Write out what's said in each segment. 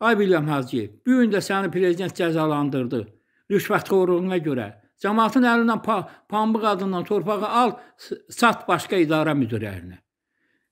Ay Vilyam Hacıyev, bu gün də səni prezident cəzalandırdı. Rüşvətxorluğuna görə. Cəmaatın əlindən pa pambıq adından torpağı al, sat başqa idarə müdirlərinə.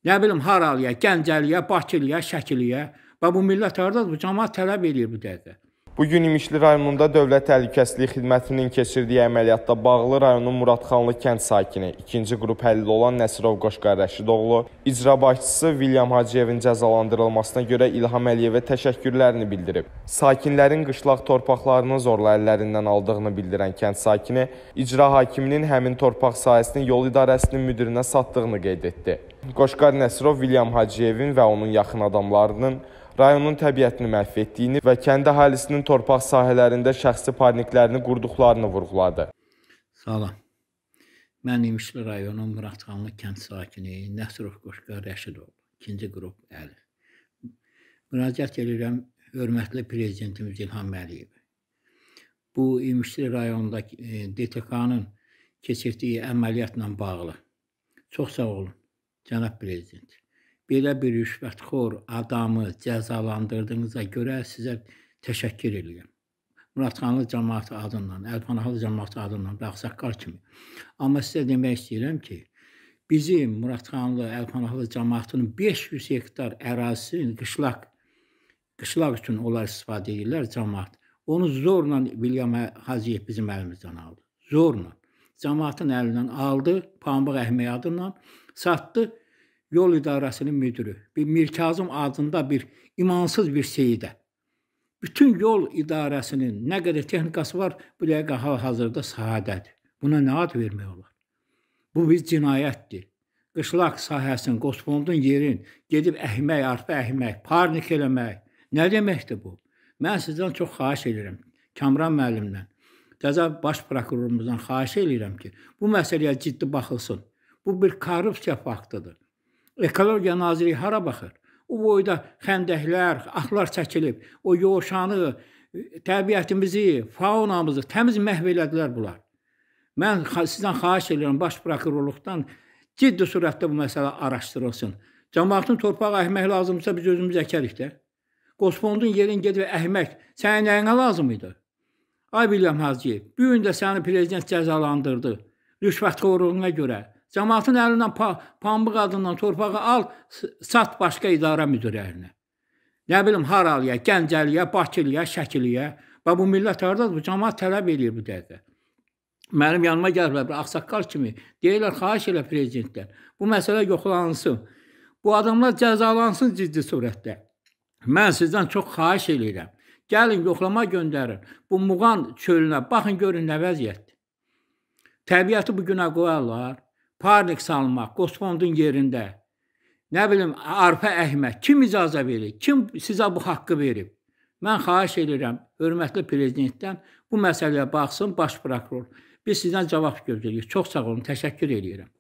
Nə bilim, haralıya, Gəncəliyə, Bakılıya, Şəkiliyə. Və bu millət hardadır? Bu cəmaat tələb eləyir bu dəqiqə. Bugün İmişli rayonunda Dövlət Təhlükəsizlik Xidmətinin keçirdiyi əməliyyatda bağlı rayonun Muradxanlı kənd sakini, ikinci qrup həlli olan Nəsirov Qoşqar Rəşidoğlu, icra başçısı Vilyam Hacıyevin cəzalandırılmasına görə İlham Əliyevə təşəkkürlərini bildirib. Sakinlərin qışlaq torpaqlarını zorla əllərindən aldığını bildirən kənd sakini, icra hakiminin həmin torpaq sahəsini yol idarəsinin müdirinə satdığını qeyd etdi. Qoşqar Nəsirov Vilyam Hacıyevin və onun yaxın adamlarının rayonun təbiətini məhv etdiyini və kənd əhalisinin torpaq sahələrində şəxsi parniklərini qurduqlarını vurğuladı. Salam. Mən İmişli rayonunun Muradxanlı kənd sakini Nəsirov Qoşqar Rəşidov, ikinci qrup əli. Müraciət edirəm hörmətli prezidentimiz İlham Əliyev. Bu İmişli rayonundakı e, DTK-nın keçirdiyi əməliyyatla bağlı. Çox sağ olun. Cənab Prezident, belə bir rüşvətxor adamı cəzalandırdığınıza görə sizə təşəkkür edirəm. Muradxanlı cəmaəti adından, Əlpanahlı cəmaəti adından və Ağsaqqal kimi. Amma sizə demək istəyirəm ki, bizim Muradxanlı, Əlpanahlı cəmaətinin 500 hektar ərazisini qışlaq qışlaq üçün onlar istifadə edirlər cəmaət. Onu zorla Vilyam Haziyev bizim əlimizdən aldı. Zorla cəmaatın əlindən aldı, pambıq əhməyi adından satdı yol idarəsinin müdürü. Bir Mirkazım adında bir imansız bir seyidə. Bütün yol idarəsinin nə qədər texnikası var, bu dəqiqə hal-hazırda sahədədir. Buna nə ad vermək olar? Bu bir cinayətdir. Qışlaq sahəsinin, qospondun yerin gedib əhmək, arpa əhmək, parnik eləmək nə deməkdir bu? Mən sizdən çox xahiş edirəm Kamran müəllimdən. Qəza baş prokurorumuzdan xahiş eləyirəm ki, bu məsələyə ciddi baxılsın. Bu bir korrupsiya faktıdır. Ekologiya Nazirliyi hara baxır? O boyda xəndəklər, axlar çəkilib, o yoğuşanı, e, təbiətimizi, faunamızı təmiz məhv elədilər bunlar. Mən sizdən xahiş edirəm baş prokurorluqdan ciddi sürətdə bu məsələ araşdırılsın. Cəmaətin torpağı əhmək lazımdırsa biz özümüz əkərik də. Qosfondun yerin gedib əhmək sənin nəyinə lazım idi? Ay Bilyam Hacıyev, bu gün də səni prezident cəzalandırdı. Rüşvətxorluğuna görə. Cəmaatın əlindən pa pambıq adından torpağı al, sat başqa idarə müdirlərinə. Nə bilim haralıya, Gəncəliyə, Bakılıya, Şəkiliyə. Və bu millət hardadır? Bu cəmaat tələb eləyir bu dəqiqə. Mənim yanıma gəliblər bir ağsaqqal kimi. Deyirlər, xahiş elə prezidentdən. Bu məsələ yoxlansın. Bu adamlar cəzalansın ciddi surətdə. Mən sizdən çox xahiş eləyirəm. Gəlin yoxlama göndərin. Bu Muğan çölünə baxın görün nə vəziyyətdir. Təbiəti bu günə qoyarlar. Parnik salmaq, Qospondun yerində. Nə bilim, arpa əhmək kim icazə verir? Kim sizə bu haqqı verib? Mən xahiş edirəm hörmətli prezidentdən bu məsələyə baxsın baş prokuror. Biz sizdən cavab gözləyirik. Çox sağ olun, təşəkkür edirəm.